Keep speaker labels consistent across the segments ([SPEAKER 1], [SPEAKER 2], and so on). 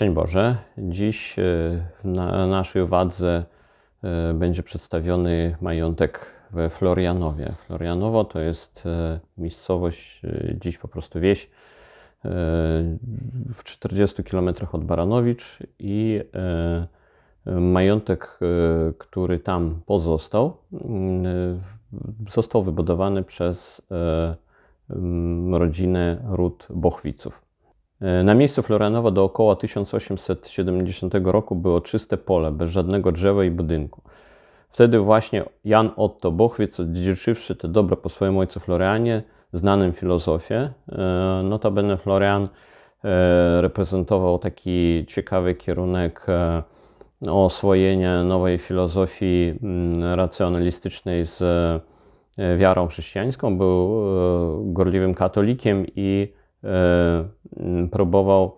[SPEAKER 1] Szczęść Boże. Dziś e, na naszej uwadze e, będzie przedstawiony majątek we Florianowie. Florianowo to jest e, miejscowość, dziś po prostu wieś, w 40 km od Baranowicz i majątek, który tam pozostał, mm, został wybudowany przez rodzinę Ród Bochwiców. E, na miejscu Florianowa do około 1870 roku było czyste pole, bez żadnego drzewa i budynku. Wtedy właśnie Jan Otto Bochwic, odziedziczywszy te dobre po swoim ojcu Florianie, znanym filozofie, notabene Florian e, reprezentował taki ciekawy kierunek e, oswojenia nowej filozofii mm, racjonalistycznej z wiarą chrześcijańską, był gorliwym katolikiem i E, próbował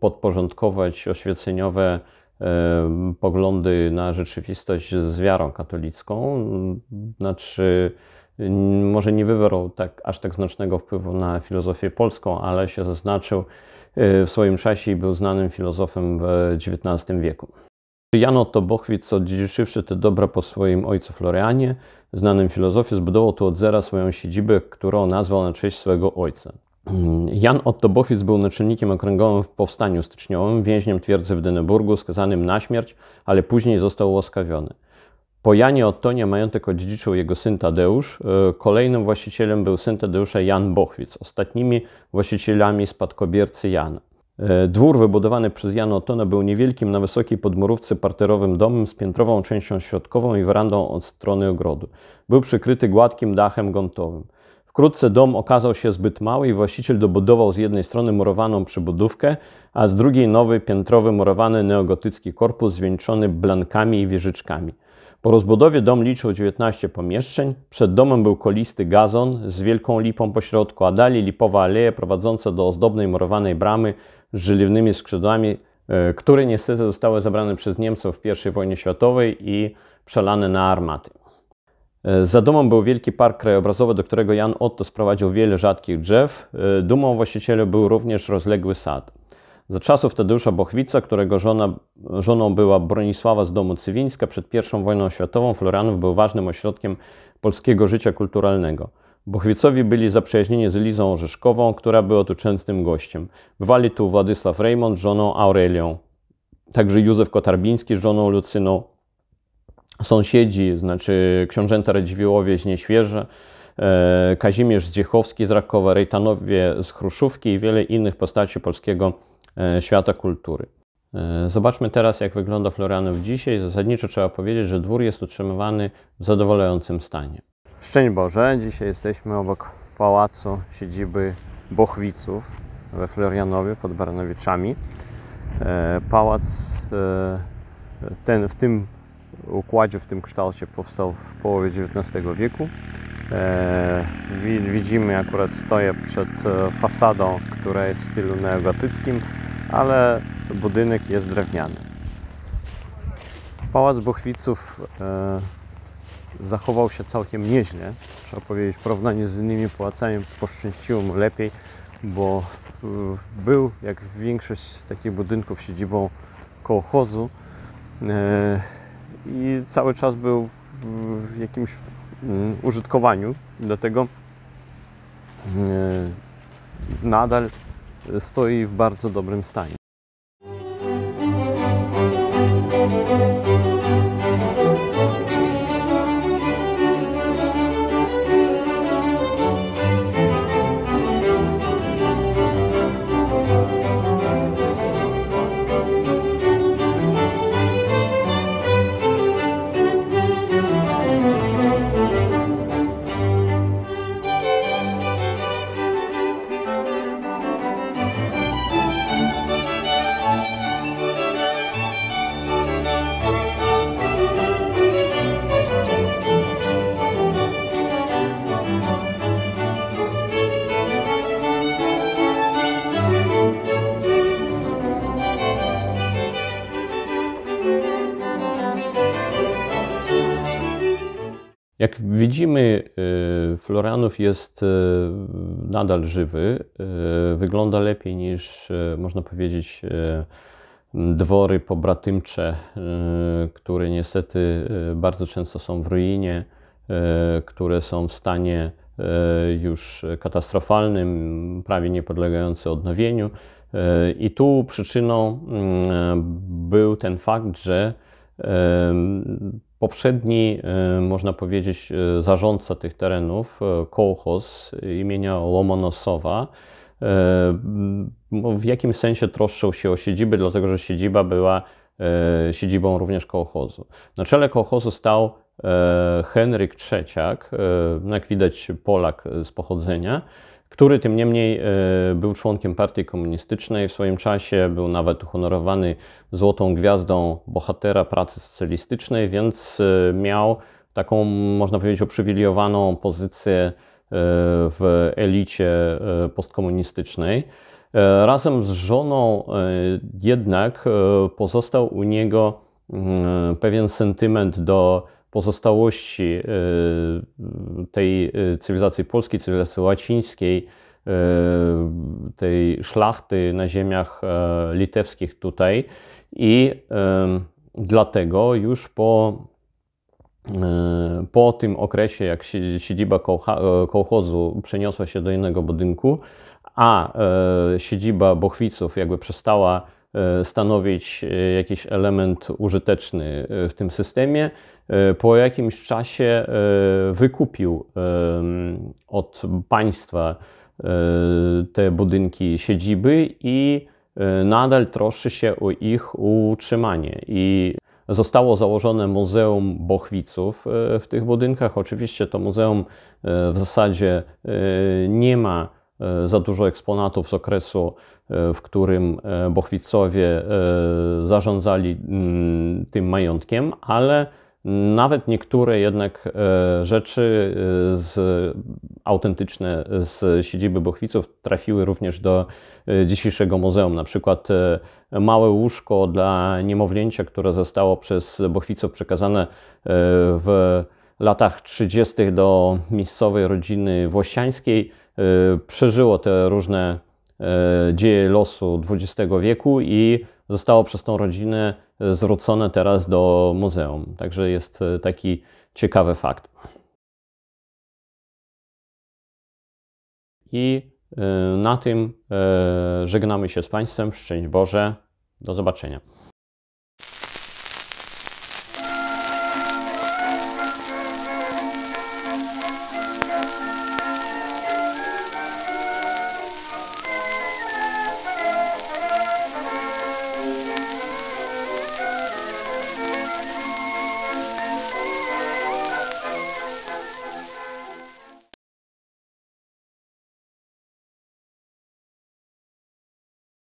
[SPEAKER 1] podporządkować oświeceniowe e, poglądy na rzeczywistość z wiarą katolicką. Znaczy, może nie wywarł tak, aż tak znacznego wpływu na filozofię polską, ale się zaznaczył e, w swoim czasie i był znanym filozofem w XIX wieku. Jan Otto Bochwic, odziedziczywszy te dobra po swoim ojcu Florianie, znanym filozofie, zbudował tu od zera swoją siedzibę, którą nazwał na cześć swojego ojca. Jan Otto Bofic był naczelnikiem okręgowym w powstaniu styczniowym, więźniem twierdzy w Dyneburgu, skazanym na śmierć, ale później został łaskawiony. Po Janie Ottonie majątek odziedziczył jego syn Tadeusz. E, kolejnym właścicielem był syn Tadeusza Jan Bochwic, ostatnimi właścicielami spadkobiercy Jana. E, dwór wybudowany przez Jana Ottona był niewielkim na wysokiej podmurówce parterowym domem z piętrową częścią środkową i werandą od strony ogrodu. Był przykryty gładkim dachem gątowym. Wkrótce dom okazał się zbyt mały i właściciel dobudował z jednej strony murowaną przybudówkę, a z drugiej nowy piętrowy murowany neogotycki korpus zwieńczony blankami i wieżyczkami. Po rozbudowie dom liczył 19 pomieszczeń, przed domem był kolisty gazon z wielką lipą pośrodku, a dalej lipowa aleja prowadząca do ozdobnej murowanej bramy z żeliwnymi skrzydłami, e, które niestety zostały zabrane przez Niemców w I wojnie światowej i przelane na armaty. E, za domem był wielki park krajobrazowy, do którego Jan Otto sprowadził wiele rzadkich drzew. E, dumą właściciela był również rozległy sad. Za czasów Tadeusza Bochwica, którego żona, żoną była Bronisława z domu Cywińska, przed I wojną światową Florianów był ważnym ośrodkiem polskiego życia kulturalnego. Bochwicowi byli zaprzyjaźnieni z Lizą Orzeszkową, która była tu częstym gościem. Bywali tu Władysław Reymont z żoną Aurelią, także Józef Kotarbiński z żoną Lucyną, sąsiedzi, znaczy książęta Radziwiłłowie z e, Kazimierz Zdziechowski z Rakowa, Rejtanowie z Chruszówki i wiele innych postaci polskiego e, świata kultury. E, zobaczmy teraz, jak wygląda Florianów dzisiaj. Zasadniczo trzeba powiedzieć, że dwór jest utrzymywany w zadowalającym stanie. Szczęść Boże, dzisiaj jesteśmy obok pałacu siedziby Bochwiców we Florianowie pod Baranowiczami. Pałac ten w tym układzie w tym kształcie powstał w połowie XIX wieku. E, widzimy, akurat stoję przed e, fasadą, która jest w stylu neogotyckim, ale budynek jest drewniany. Pałac Bochwiców e, zachował się całkiem nieźle. Trzeba powiedzieć, w porównaniu z innymi pałacami poszczęściło mu lepiej, bo był, jak większość takich budynków, siedzibą kołchozu i cały czas był w jakimś mm, użytkowaniu. Dlatego mm, nadal stoi w bardzo dobrym stanie. Jak widzimy, y, Florianów jest y, nadal żywy. Y, wygląda lepiej niż, można powiedzieć, dwory pobratymcze, które niestety bardzo często są w ruinie, które są w stanie już katastrofalnym, prawie podlegający odnowieniu. I tu przyczyną był ten fakt, że Poprzedni, e, można powiedzieć, e, zarządca tych terenów, e, kołchos imienia Łomonosowa, w jakimś sensie troszczył się o siedzibę, dlatego że siedziba była siedzibą również kołchozu. Na czele kołchozu stał Henryk Trzeciak, jak widać Polak z pochodzenia, który tym niemniej e, był członkiem partii komunistycznej w swoim czasie, był nawet uhonorowany Złotą Gwiazdą Bohatera Pracy Socjalistycznej, więc e, miał taką, można powiedzieć, uprzywilejowaną pozycję e, w elicie postkomunistycznej. Razem z żoną jednak pozostał u niego mm, pewien sentyment do pozostałości y, tej y, cywilizacji polskiej, cywilizacji łacińskiej, y, tej szlachty na ziemiach e, litewskich tutaj i dlatego już po, po tym okresie, jak siedziba e, kołchozu przeniosła się do innego budynku, a e, siedziba Bochwiców jakby przestała E, stanowić e, jakiś element użyteczny e, w tym systemie. Po jakimś czasie wykupił od państwa te budynki siedziby i nadal troszczy się o ich utrzymanie. I zostało założone Muzeum Bochwiców w tych budynkach. Oczywiście to muzeum w zasadzie nie ma E, za dużo eksponatów z okresu, e, w którym e, Bochwicowie zarządzali tym majątkiem, ale nawet niektóre jednak rzeczy z, autentyczne z siedziby Bochwiców trafiły również do dzisiejszego muzeum. Na przykład małe łóżko dla niemowlęcia, które zostało przez Bochwiców przekazane w latach 30. do miejscowej rodziny włościańskiej Y, przeżyło te różne y, dzieje losu XX wieku i zostało przez tą rodzinę y, zwrócone teraz do muzeum. Także jest taki ciekawy fakt. I na tym żegnamy się z Państwem. Szczęść Boże. Do zobaczenia.